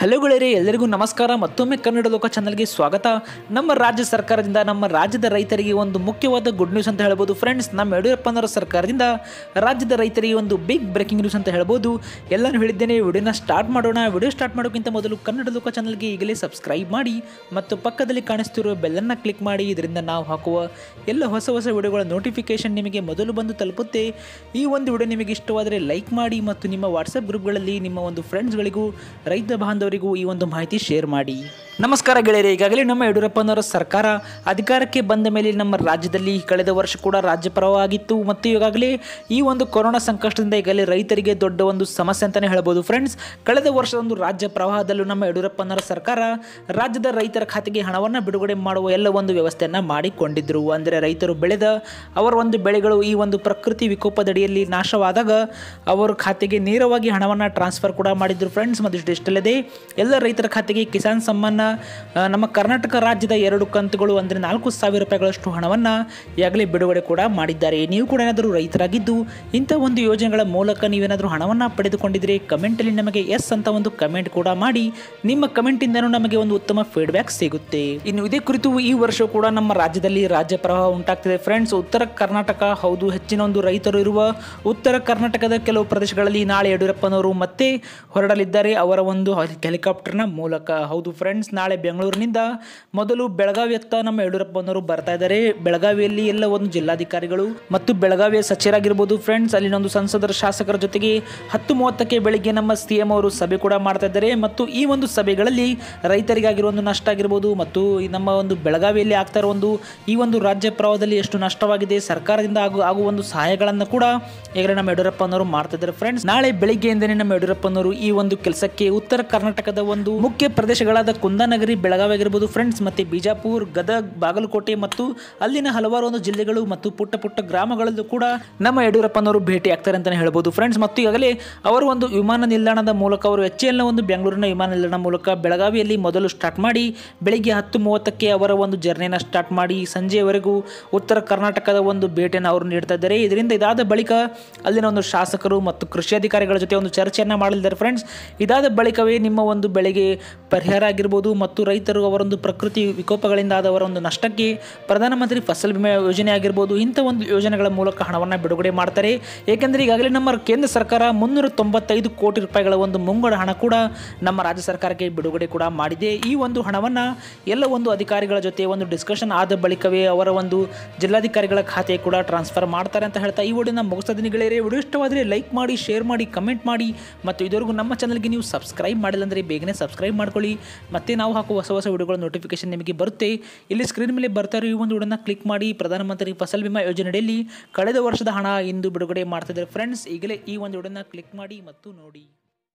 hello ಗೆಳೆಯರೆ ಎಲ್ಲರಿಗೂ ನಮಸ್ಕಾರ ಮತ್ತೊಮ್ಮೆ ಕನ್ನಡ ಲೋಕ ಚಾನಲ್ಗೆ ಸ್ವಾಗತ ನಮ್ಮ ರಾಜ್ಯ ಸರ್ಕಾರದಿಂದ ನಮ್ಮ ರಾಜ್ಯದ ರೈತರಿಗೆ ಒಂದು ಮುಖ್ಯವಾದ ಗುಡ್ ನ್ಯೂಸ್ ಅಂತ ಹೇಳ್ಬೋದು ಫ್ರೆಂಡ್ಸ್ ನಮ್ಮ ಯಡಿಯೂರಪ್ಪನವರ ಸರ್ಕಾರದಿಂದ ರಾಜ್ಯದ ರೈತರಿಗೆ ಒಂದು ಬಿಗ್ ಬ್ರೇಕಿಂಗ್ ನ್ಯೂಸ್ ಅಂತ ಹೇಳ್ಬೋದು ಎಲ್ಲರೂ ಹೇಳಿದ್ದೇನೆ ವಿಡಿಯೋನ ಸ್ಟಾರ್ಟ್ ಮಾಡೋಣ ವಿಡಿಯೋ ಸ್ಟಾರ್ಟ್ ಮಾಡೋಕ್ಕಿಂತ ಮೊದಲು ಕನ್ನಡ ಲೋಕ ಚಾನಲ್ಗೆ ಈಗಲೇ ಸಬ್ಸ್ಕ್ರೈಬ್ ಮಾಡಿ ಮತ್ತು ಪಕ್ಕದಲ್ಲಿ ಕಾಣಿಸ್ತಿರುವ ಬೆಲ್ಲನ್ನು ಕ್ಲಿಕ್ ಮಾಡಿ ಇದರಿಂದ ನಾವು ಹಾಕುವ ಎಲ್ಲ ಹೊಸ ಹೊಸ ವಿಡಿಯೋಗಳ ನೋಟಿಫಿಕೇಷನ್ ನಿಮಗೆ ಮೊದಲು ಬಂದು ತಲುಪುತ್ತೆ ಈ ಒಂದು ವಿಡಿಯೋ ನಿಮಗೆ ಇಷ್ಟವಾದರೆ ಲೈಕ್ ಮಾಡಿ ಮತ್ತು ನಿಮ್ಮ ವಾಟ್ಸಪ್ ಗ್ರೂಪ್ಗಳಲ್ಲಿ ನಿಮ್ಮ ಒಂದು ಫ್ರೆಂಡ್ಸ್ಗಳಿಗೂ ರೈತ ಬಾಂಧವ ಬಾಂಧವರಿಗೂ ಈ ಒಂದು ಮಾಹಿತಿ ಶೇರ್ ಮಾಡಿ ನಮಸ್ಕಾರ ಗೆಳೆಯರೇ ಈಗಾಗಲೇ ನಮ್ಮ ಯಡಿಯೂರಪ್ಪನವರ ಸರ್ಕಾರ ಅಧಿಕಾರಕ್ಕೆ ಬಂದ ಮೇಲೆ ನಮ್ಮ ರಾಜ್ಯದಲ್ಲಿ ಕಳೆದ ವರ್ಷ ಕೂಡ ರಾಜ್ಯ ಪರವಾಗಿತ್ತು ಮತ್ತು ಈಗಾಗಲೇ ಈ ಒಂದು ಕೊರೋನಾ ಸಂಕಷ್ಟದಿಂದ ಈಗಾಗಲೇ ರೈತರಿಗೆ ದೊಡ್ಡ ಒಂದು ಸಮಸ್ಯೆ ಅಂತಲೇ ಹೇಳ್ಬೋದು ಫ್ರೆಂಡ್ಸ್ ಕಳೆದ ವರ್ಷದ ಒಂದು ರಾಜ್ಯ ಪ್ರವಾಹದಲ್ಲೂ ನಮ್ಮ ಯಡಿಯೂರಪ್ಪನವರ ಸರ್ಕಾರ ರಾಜ್ಯದ ರೈತರ ಖಾತೆಗೆ ಹಣವನ್ನು ಬಿಡುಗಡೆ ಮಾಡುವ ಎಲ್ಲ ಒಂದು ವ್ಯವಸ್ಥೆಯನ್ನು ಮಾಡಿಕೊಂಡಿದ್ದರು ಅಂದರೆ ರೈತರು ಬೆಳೆದ ಅವರ ಒಂದು ಬೆಳೆಗಳು ಈ ಒಂದು ಪ್ರಕೃತಿ ವಿಕೋಪದಡಿಯಲ್ಲಿ ನಾಶವಾದಾಗ ಅವರ ಖಾತೆಗೆ ನೇರವಾಗಿ ಹಣವನ್ನು ಟ್ರಾನ್ಸ್ಫರ್ ಕೂಡ ಮಾಡಿದ್ರು ಫ್ರೆಂಡ್ಸ್ ಮತ್ತಷ್ಟು ಇಷ್ಟಲ್ಲದೆ ಎಲ್ಲ ರೈತರ ಖಾತೆಗೆ ಕಿಸಾನ್ ಸಮ್ಮಾನ ನಮ್ಮ ಕರ್ನಾಟಕ ರಾಜ್ಯದ ಎರಡು ಕಂತುಗಳು ಅಂದರೆ ನಾಲ್ಕು ಸಾವಿರ ರೂಪಾಯಿಗಳಷ್ಟು ಹಣವನ್ನು ಈಗಾಗಲೇ ಬಿಡುಗಡೆ ಕೂಡ ಮಾಡಿದ್ದಾರೆ ನೀವು ಕೂಡ ಏನಾದರೂ ರೈತರಾಗಿದ್ದು ಇಂಥ ಒಂದು ಯೋಜನೆಗಳ ಮೂಲಕ ನೀವೇನಾದರೂ ಹಣವನ್ನು ಪಡೆದುಕೊಂಡಿದ್ದರೆ ಕಮೆಂಟಲ್ಲಿ ನಮಗೆ ಎಸ್ ಅಂತ ಒಂದು ಕಮೆಂಟ್ ಕೂಡ ಮಾಡಿ ನಿಮ್ಮ ಕಮೆಂಟಿಂದನೂ ನಮಗೆ ಒಂದು ಉತ್ತಮ ಫೀಡ್ಬ್ಯಾಕ್ ಸಿಗುತ್ತೆ ಇನ್ನು ಇದೇ ಕುರಿತು ಈ ವರ್ಷ ಕೂಡ ನಮ್ಮ ರಾಜ್ಯದಲ್ಲಿ ರಾಜ್ಯ ಪ್ರವಾಹ ಉಂಟಾಗ್ತದೆ ಫ್ರೆಂಡ್ಸ್ ಉತ್ತರ ಕರ್ನಾಟಕ ಹೌದು ಹೆಚ್ಚಿನ ಒಂದು ರೈತರು ಇರುವ ಉತ್ತರ ಕರ್ನಾಟಕದ ಕೆಲವು ಪ್ರದೇಶಗಳಲ್ಲಿ ನಾಳೆ ಯಡಿಯೂರಪ್ಪನವರು ಮತ್ತೆ ಹೊರಡಲಿದ್ದಾರೆ ಅವರ ಒಂದು ಹೆಲಿಕಾಪ್ಟರ್ನ ಮೂಲಕ ಹೌದು ಫ್ರೆಂಡ್ಸ್ ನಾಳೆ ಬೆಂಗಳೂರಿನಿಂದ ಮೊದಲು ಬೆಳಗಾವಿಯತ್ತ ನಮ್ಮ ಯಡಿಯೂರಪ್ಪನವರು ಬರ್ತಾ ಇದ್ದಾರೆ ಬೆಳಗಾವಿಯಲ್ಲಿ ಎಲ್ಲ ಒಂದು ಜಿಲ್ಲಾಧಿಕಾರಿಗಳು ಮತ್ತು ಬೆಳಗಾವಿಯ ಸಚಿವರಾಗಿರ್ಬೋದು ಫ್ರೆಂಡ್ಸ್ ಅಲ್ಲಿನೊಂದು ಸಂಸದರ ಶಾಸಕರ ಜೊತೆಗೆ ಹತ್ತು ಮೂವತ್ತಕ್ಕೆ ಬೆಳಿಗ್ಗೆ ನಮ್ಮ ಸಿಎಂ ಅವರು ಸಭೆ ಕೂಡ ಮಾಡ್ತಾ ಇದ್ದಾರೆ ಮತ್ತು ಈ ಒಂದು ಸಭೆಗಳಲ್ಲಿ ರೈತರಿಗಾಗಿರುವ ಒಂದು ನಷ್ಟ ಆಗಿರ್ಬೋದು ಮತ್ತು ನಮ್ಮ ಒಂದು ಬೆಳಗಾವಿಯಲ್ಲಿ ಆಗ್ತಾ ಇರೋ ಒಂದು ಈ ಒಂದು ರಾಜ್ಯ ಪ್ರವಾಹದಲ್ಲಿ ಎಷ್ಟು ನಷ್ಟವಾಗಿದೆ ಸರ್ಕಾರದಿಂದ ಆಗುವ ಆಗುವ ಒಂದು ಸಹಾಯಗಳನ್ನು ಕೂಡ ಈಗಲೇ ನಮ್ಮ ಯಡಿಯೂರಪ್ಪನವರು ಮಾಡ್ತಾ ಇದ್ದಾರೆ ಫ್ರೆಂಡ್ಸ್ ನಾಳೆ ಬೆಳಿಗ್ಗೆಯಿಂದನೇ ನಮ್ಮ ಯಡಿಯೂರಪ್ಪನವರು ಈ ಒಂದು ಕೆಲಸಕ್ಕೆ ಉತ್ತರ ಕರ್ನಾಟಕ ಕರ್ನಾಟಕದ ಒಂದು ಮುಖ್ಯ ಪ್ರದೇಶಗಳಾದ ಕುಂದಾನಗರಿ ಬೆಳಗಾವಿ ಆಗಿರ್ಬೋದು ಫ್ರೆಂಡ್ಸ್ ಮತ್ತು ಬಿಜಾಪುರ್ ಗದಗ್ ಬಾಗಲಕೋಟೆ ಮತ್ತು ಅಲ್ಲಿನ ಹಲವಾರು ಒಂದು ಜಿಲ್ಲೆಗಳು ಮತ್ತು ಪುಟ್ಟ ಪುಟ್ಟ ಗ್ರಾಮಗಳಲ್ಲೂ ಕೂಡ ನಮ್ಮ ಯಡಿಯೂರಪ್ಪನವರು ಭೇಟಿ ಆಗ್ತಾರೆ ಅಂತಲೇ ಹೇಳ್ಬೋದು ಫ್ರೆಂಡ್ಸ್ ಮತ್ತು ಈಗಾಗಲೇ ಅವರು ಒಂದು ವಿಮಾನ ನಿಲ್ದಾಣದ ಮೂಲಕ ಅವರು ಎಚ್ ಒಂದು ಬೆಂಗಳೂರಿನ ವಿಮಾನ ನಿಲ್ದಾಣ ಮೂಲಕ ಬೆಳಗಾವಿಯಲ್ಲಿ ಮೊದಲು ಸ್ಟಾರ್ಟ್ ಮಾಡಿ ಬೆಳಿಗ್ಗೆ ಹತ್ತು ಮೂವತ್ತಕ್ಕೆ ಅವರ ಒಂದು ಜರ್ನಿನ ಸ್ಟಾರ್ಟ್ ಮಾಡಿ ಸಂಜೆವರೆಗೂ ಉತ್ತರ ಕರ್ನಾಟಕದ ಒಂದು ಭೇಟಿಯನ್ನು ಅವರು ನೀಡ್ತಾ ಇದ್ದಾರೆ ಇದರಿಂದ ಇದಾದ ಬಳಿಕ ಅಲ್ಲಿನ ಒಂದು ಶಾಸಕರು ಮತ್ತು ಕೃಷಿ ಅಧಿಕಾರಿಗಳ ಜೊತೆ ಒಂದು ಚರ್ಚೆಯನ್ನು ಮಾಡಲಿದ್ದಾರೆ ಫ್ರೆಂಡ್ಸ್ ಇದಾದ ಬಳಿಕವೇ ನಿಮ್ಮ ಒಂದು ಬೆಳೆಗೆ ಪರಿಹಾರ ಆಗಿರ್ಬೋದು ಮತ್ತು ರೈತರು ಅವರೊಂದು ಪ್ರಕೃತಿ ವಿಕೋಪಗಳಿಂದ ಆದ ಒಂದು ನಷ್ಟಕ್ಕೆ ಪ್ರಧಾನಮಂತ್ರಿ ಫಸಲ್ ಬಿಮೆ ಯೋಜನೆ ಆಗಿರ್ಬೋದು ಇಂಥ ಒಂದು ಯೋಜನೆಗಳ ಮೂಲಕ ಹಣವನ್ನು ಬಿಡುಗಡೆ ಮಾಡ್ತಾರೆ ಏಕೆಂದರೆ ಈಗಾಗಲೇ ನಮ್ಮ ಕೇಂದ್ರ ಸರ್ಕಾರ ಮುನ್ನೂರ ತೊಂಬತ್ತೈದು ಕೋಟಿ ರೂಪಾಯಿಗಳ ಒಂದು ಮುಂಗಡ ಹಣ ಕೂಡ ನಮ್ಮ ರಾಜ್ಯ ಸರ್ಕಾರಕ್ಕೆ ಬಿಡುಗಡೆ ಕೂಡ ಮಾಡಿದೆ ಈ ಒಂದು ಹಣವನ್ನು ಎಲ್ಲ ಒಂದು ಅಧಿಕಾರಿಗಳ ಜೊತೆ ಒಂದು ಡಿಸ್ಕಷನ್ ಆದ ಬಳಿಕವೇ ಅವರ ಒಂದು ಜಿಲ್ಲಾಧಿಕಾರಿಗಳ ಖಾತೆ ಕೂಡ ಟ್ರಾನ್ಸ್ಫರ್ ಮಾಡ್ತಾರೆ ಅಂತ ಹೇಳ್ತಾ ಈ ವಿಡಿಯೋನ ಮುಗಿಸೋದಿನ ದಿನಗಳೇ ವಿಡಿಯೋ ಇಷ್ಟವಾದರೆ ಲೈಕ್ ಮಾಡಿ ಶೇರ್ ಮಾಡಿ ಕಮೆಂಟ್ ಮಾಡಿ ಮತ್ತು ಇದುವರೆಗೂ ನಮ್ಮ ಚಾನಲ್ಗೆ ನೀವು ಸಬ್ಸ್ಕ್ರೈಬ್ ಮಾಡಿಲ್ಲ ಬೇಗನೆ ಸಬ್ಸ್ಕ್ರೈಬ್ ಮಾಡ್ಕೊಳ್ಳಿ ಮತ್ತೆ ನಾವು ಹಾಕುವ ಹೊಸ ಹೊಸ ವಿಡಿಯೋಗಳ ನೋಟಿಫಿಕೇಶನ್ ನಿಮಗೆ ಬರುತ್ತೆ ಇಲ್ಲಿ ಸ್ಕ್ರೀನ್ ಮೇಲೆ ಬರ್ತಾ ಇರೋ ಈ ಒಂದು ವಿಡಿಯೋನ ಕ್ಲಿಕ್ ಮಾಡಿ ಪ್ರಧಾನಮಂತ್ರಿ ಫಸಲ್ ಬಿಮಾ ಯೋಜನೆಯಲ್ಲಿ ಕಳೆದ ವರ್ಷದ ಹಣ ಇಂದು ಬಿಡುಗಡೆ ಇದ್ದಾರೆ ಫ್ರೆಂಡ್ಸ್ ಈಗಲೇ ಈ ಒಂದು ವಿಡಿಯೋನ ಕ್ಲಿಕ್ ಮಾಡಿ ಮತ್ತು ನೋಡಿ